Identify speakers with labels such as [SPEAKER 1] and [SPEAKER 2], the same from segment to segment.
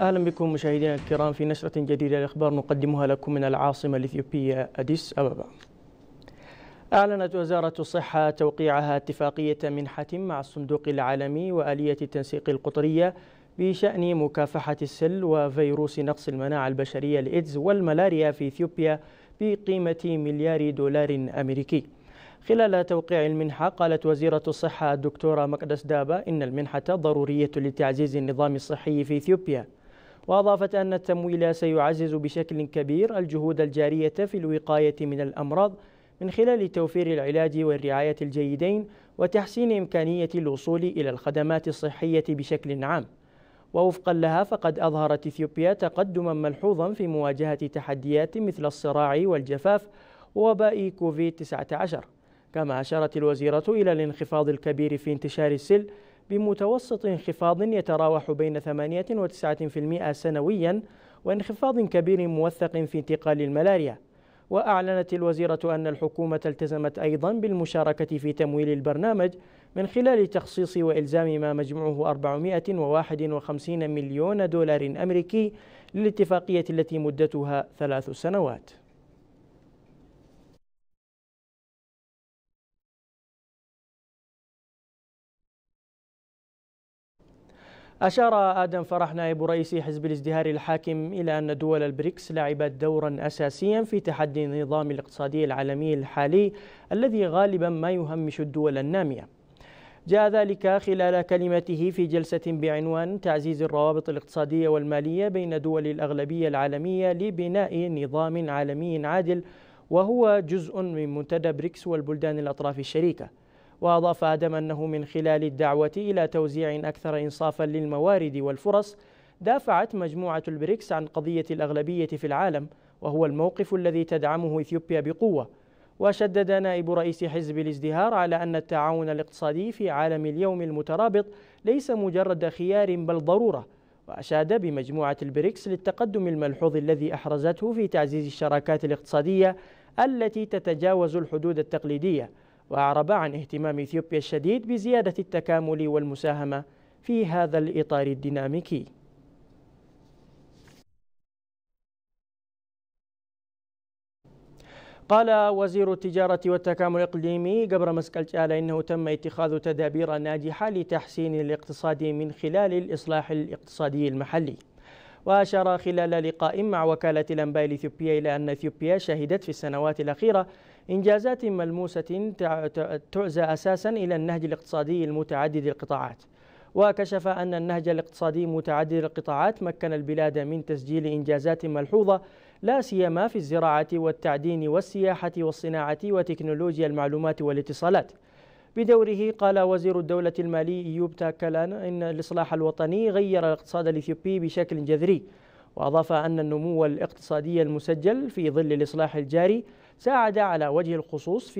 [SPEAKER 1] أهلا بكم مشاهدينا الكرام في نشرة جديدة لأخبار نقدمها لكم من العاصمة الإثيوبية أديس أبابا أعلنت وزارة الصحة توقيعها اتفاقية منحة مع الصندوق العالمي وآلية التنسيق القطرية بشأن مكافحة السل وفيروس نقص المناعة البشرية الإيدز والملاريا في إثيوبيا بقيمة مليار دولار أمريكي خلال توقيع المنحة قالت وزيرة الصحة الدكتورة مقدس دابا إن المنحة ضرورية لتعزيز النظام الصحي في إثيوبيا وأضافت أن التمويل سيعزز بشكل كبير الجهود الجارية في الوقاية من الأمراض من خلال توفير العلاج والرعاية الجيدين وتحسين إمكانية الوصول إلى الخدمات الصحية بشكل عام ووفقا لها فقد أظهرت إثيوبيا تقدما ملحوظا في مواجهة تحديات مثل الصراع والجفاف ووباء كوفيد 19 كما أشارت الوزيرة إلى الانخفاض الكبير في انتشار السل بمتوسط انخفاض يتراوح بين 8 و9% سنويا وانخفاض كبير موثق في انتقال الملاريا وأعلنت الوزيرة أن الحكومة التزمت أيضا بالمشاركة في تمويل البرنامج من خلال تخصيص وإلزام ما مجموعه 451 مليون دولار أمريكي للاتفاقية التي مدتها ثلاث سنوات أشار آدم فرح نائب رئيس حزب الازدهار الحاكم إلى أن دول البريكس لعبت دورا أساسيا في تحدي النظام الاقتصادي العالمي الحالي الذي غالبا ما يهمش الدول النامية جاء ذلك خلال كلمته في جلسة بعنوان تعزيز الروابط الاقتصادية والمالية بين دول الأغلبية العالمية لبناء نظام عالمي عادل وهو جزء من منتدى بريكس والبلدان الأطراف الشريكة وأضاف آدم أنه من خلال الدعوة إلى توزيع أكثر إنصافا للموارد والفرص دافعت مجموعة البريكس عن قضية الأغلبية في العالم وهو الموقف الذي تدعمه إثيوبيا بقوة وشدد نائب رئيس حزب الازدهار على أن التعاون الاقتصادي في عالم اليوم المترابط ليس مجرد خيار بل ضرورة وأشاد بمجموعة البريكس للتقدم الملحوظ الذي أحرزته في تعزيز الشراكات الاقتصادية التي تتجاوز الحدود التقليدية وأعرب عن اهتمام إثيوبيا الشديد بزيادة التكامل والمساهمة في هذا الإطار الديناميكي قال وزير التجارة والتكامل الإقليمي قبر مسكالجالة إنه تم اتخاذ تدابير ناجحة لتحسين الاقتصاد من خلال الإصلاح الاقتصادي المحلي وأشار خلال لقاء مع وكالة الأنباء الإثيوبية إلى أن إثيوبيا شهدت في السنوات الأخيرة إنجازات ملموسة تعزى أساسا إلى النهج الاقتصادي المتعدد القطاعات وكشف أن النهج الاقتصادي متعدد القطاعات مكن البلاد من تسجيل إنجازات ملحوظة لا سيما في الزراعة والتعدين والسياحة والصناعة وتكنولوجيا المعلومات والاتصالات بدوره قال وزير الدولة المالي إيوب تاكلان إن الإصلاح الوطني غير الاقتصاد الإثيوبي بشكل جذري وأضاف أن النمو الاقتصادي المسجل في ظل الإصلاح الجاري ساعد على وجه الخصوص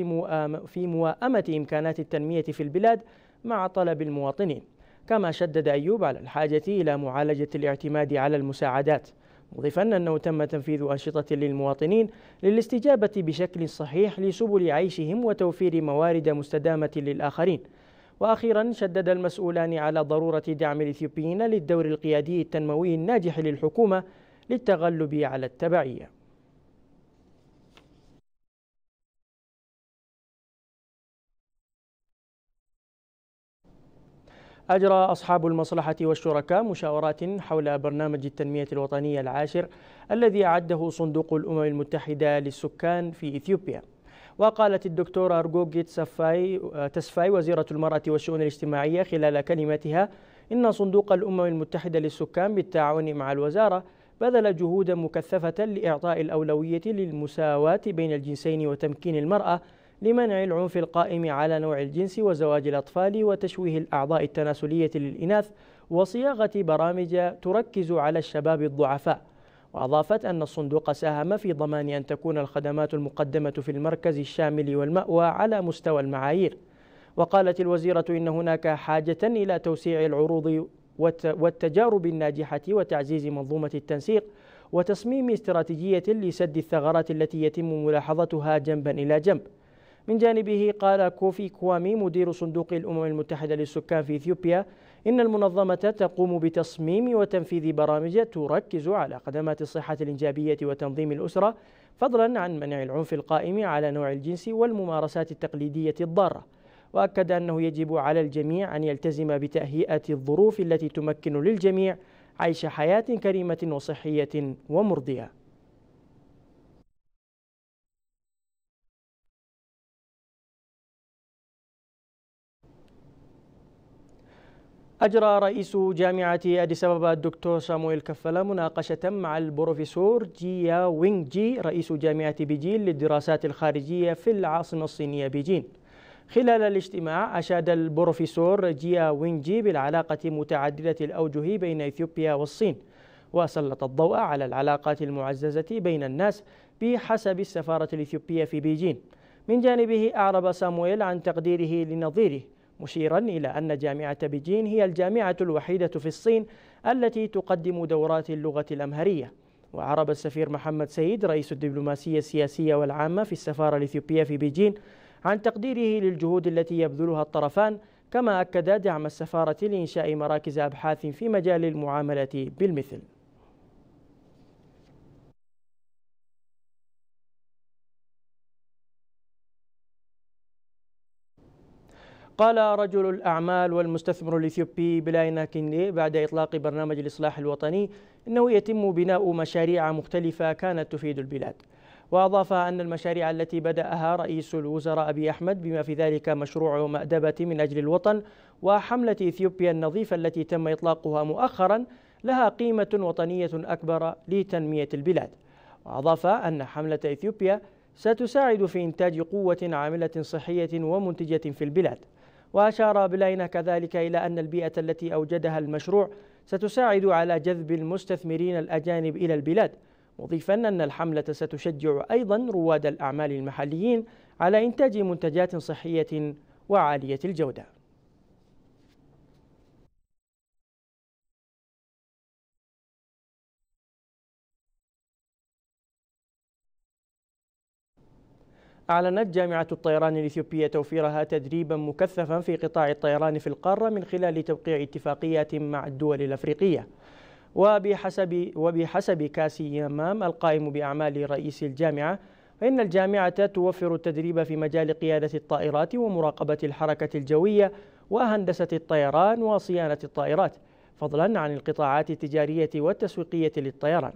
[SPEAKER 1] في موائمة إمكانات التنمية في البلاد مع طلب المواطنين كما شدد أيوب على الحاجة إلى معالجة الاعتماد على المساعدات مضيفا أنه تم تنفيذ أنشطة للمواطنين للاستجابة بشكل صحيح لسبل عيشهم وتوفير موارد مستدامة للآخرين وأخيرا شدد المسؤولان على ضرورة دعم الإثيوبيين للدور القيادي التنموي الناجح للحكومة للتغلب على التبعية أجرى أصحاب المصلحة والشركاء مشاورات حول برنامج التنمية الوطنية العاشر الذي أعده صندوق الأمم المتحدة للسكان في إثيوبيا وقالت الدكتورة أرجوجيت تسفاي وزيرة المرأة والشؤون الاجتماعية خلال كلمتها إن صندوق الأمم المتحدة للسكان بالتعاون مع الوزارة بذل جهودا مكثفة لإعطاء الأولوية للمساواة بين الجنسين وتمكين المرأة لمنع العنف القائم على نوع الجنس وزواج الأطفال وتشويه الأعضاء التناسلية للإناث وصياغة برامج تركز على الشباب الضعفاء وأضافت أن الصندوق ساهم في ضمان أن تكون الخدمات المقدمة في المركز الشامل والمأوى على مستوى المعايير وقالت الوزيرة إن هناك حاجة إلى توسيع العروض والتجارب الناجحة وتعزيز منظومة التنسيق وتصميم استراتيجية لسد الثغرات التي يتم ملاحظتها جنبا إلى جنب من جانبه قال كوفي كوامي مدير صندوق الأمم المتحدة للسكان في إثيوبيا إن المنظمة تقوم بتصميم وتنفيذ برامج تركز على خدمات الصحة الإنجابية وتنظيم الأسرة فضلا عن منع العنف القائم على نوع الجنس والممارسات التقليدية الضارة وأكد أنه يجب على الجميع أن يلتزم بتهيئة الظروف التي تمكن للجميع عيش حياة كريمة وصحية ومرضية أجرى رئيس جامعة أديس أبابا الدكتور سامويل كفلا مناقشة مع البروفيسور جيا وينغ جي رئيس جامعة بيجين للدراسات الخارجية في العاصمة الصينية بيجين خلال الاجتماع أشاد البروفيسور جيا وينغ جي بالعلاقة متعددة الأوجه بين إثيوبيا والصين وسلط الضوء على العلاقات المعززة بين الناس بحسب السفارة الإثيوبية في بيجين من جانبه أعرب سامويل عن تقديره لنظيره مشيرا إلى أن جامعة بيجين هي الجامعة الوحيدة في الصين التي تقدم دورات اللغة الأمهرية وعرب السفير محمد سيد رئيس الدبلوماسية السياسية والعامة في السفارة الإثيوبية في بيجين عن تقديره للجهود التي يبذلها الطرفان كما أكد دعم السفارة لإنشاء مراكز أبحاث في مجال المعاملة بالمثل قال رجل الأعمال والمستثمر الإثيوبي بلاينا كينلي بعد إطلاق برنامج الإصلاح الوطني إنه يتم بناء مشاريع مختلفة كانت تفيد البلاد وأضاف أن المشاريع التي بدأها رئيس الوزراء أبي أحمد بما في ذلك مشروع مأدبة من أجل الوطن وحملة إثيوبيا النظيفة التي تم إطلاقها مؤخرا لها قيمة وطنية أكبر لتنمية البلاد وأضاف أن حملة إثيوبيا ستساعد في إنتاج قوة عاملة صحية ومنتجة في البلاد وأشار بلاينا كذلك إلى أن البيئة التي أوجدها المشروع ستساعد على جذب المستثمرين الأجانب إلى البلاد مضيفا أن الحملة ستشجع أيضا رواد الأعمال المحليين على إنتاج منتجات صحية وعالية الجودة أعلنت جامعة الطيران الإثيوبية توفيرها تدريبا مكثفا في قطاع الطيران في القارة من خلال توقيع اتفاقيات مع الدول الأفريقية وبحسب, وبحسب كاسي يمام القائم بأعمال رئيس الجامعة فإن الجامعة توفر التدريب في مجال قيادة الطائرات ومراقبة الحركة الجوية وهندسة الطيران وصيانة الطائرات فضلا عن القطاعات التجارية والتسويقية للطيران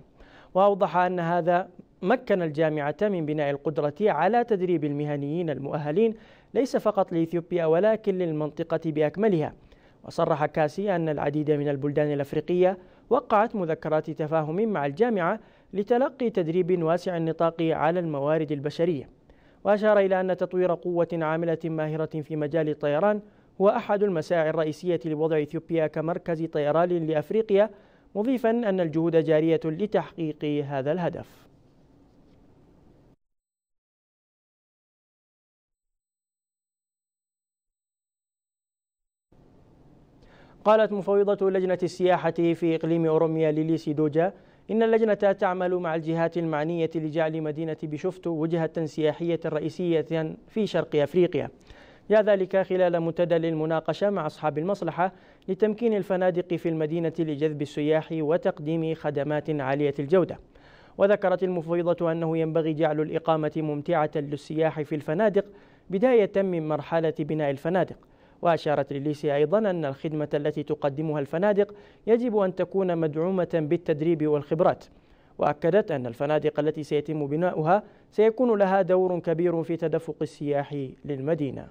[SPEAKER 1] وأوضح أن هذا مكن الجامعة من بناء القدرة على تدريب المهنيين المؤهلين ليس فقط لإثيوبيا ولكن للمنطقة بأكملها وصرح كاسي أن العديد من البلدان الأفريقية وقعت مذكرات تفاهم مع الجامعة لتلقي تدريب واسع النطاق على الموارد البشرية وأشار إلى أن تطوير قوة عاملة ماهرة في مجال الطيران هو أحد المساعي الرئيسية لوضع إثيوبيا كمركز طيران لأفريقيا مضيفا أن الجهود جارية لتحقيق هذا الهدف قالت مفوضة لجنة السياحة في إقليم أوروميا ليليسي دوجا إن اللجنة تعمل مع الجهات المعنية لجعل مدينة بشفتو وجهة سياحية رئيسية في شرق أفريقيا جاء ذلك خلال منتدى للمناقشة مع أصحاب المصلحة لتمكين الفنادق في المدينة لجذب السياح وتقديم خدمات عالية الجودة وذكرت المفوضة أنه ينبغي جعل الإقامة ممتعة للسياح في الفنادق بداية من مرحلة بناء الفنادق وأشارت الليسي أيضا أن الخدمة التي تقدمها الفنادق يجب أن تكون مدعومة بالتدريب والخبرات وأكدت أن الفنادق التي سيتم بناؤها سيكون لها دور كبير في تدفق السياح للمدينة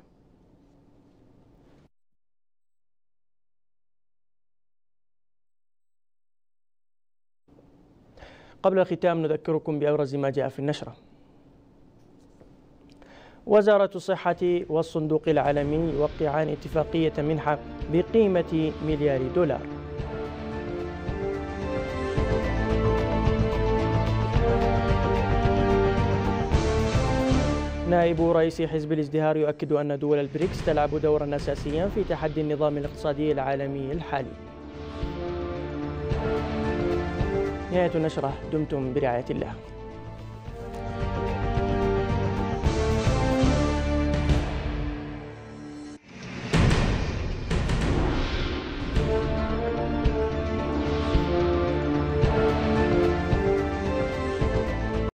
[SPEAKER 1] قبل الختام نذكركم بأبرز ما جاء في النشرة وزارة الصحة والصندوق العالمي يوقعان اتفاقية منحة بقيمة مليار دولار نائب رئيس حزب الازدهار يؤكد أن دول البريكس تلعب دورا أساسيا في تحدي النظام الاقتصادي العالمي الحالي نهاية النشرة دمتم برعاية الله